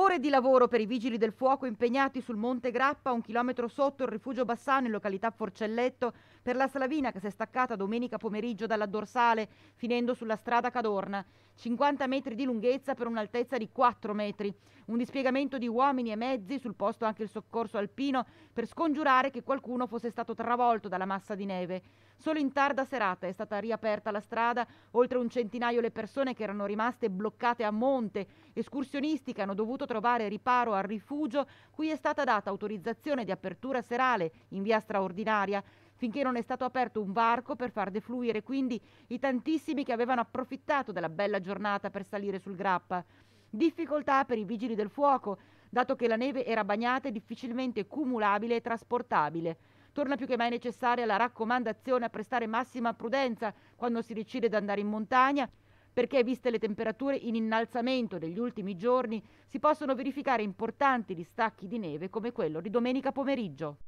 Ore di lavoro per i vigili del fuoco impegnati sul Monte Grappa, un chilometro sotto il rifugio Bassano in località Forcelletto, per la Slavina che si è staccata domenica pomeriggio dalla dorsale, finendo sulla strada Cadorna. 50 metri di lunghezza per un'altezza di 4 metri. Un dispiegamento di uomini e mezzi, sul posto anche il soccorso alpino, per scongiurare che qualcuno fosse stato travolto dalla massa di neve. Solo in tarda serata è stata riaperta la strada, oltre un centinaio le persone che erano rimaste bloccate a monte, escursionisti che hanno dovuto trovare riparo al rifugio, cui è stata data autorizzazione di apertura serale in via straordinaria finché non è stato aperto un varco per far defluire quindi i tantissimi che avevano approfittato della bella giornata per salire sul grappa. Difficoltà per i vigili del fuoco, dato che la neve era bagnata e difficilmente cumulabile e trasportabile. Torna più che mai necessaria la raccomandazione a prestare massima prudenza quando si decide di andare in montagna perché viste le temperature in innalzamento degli ultimi giorni si possono verificare importanti distacchi di neve come quello di domenica pomeriggio.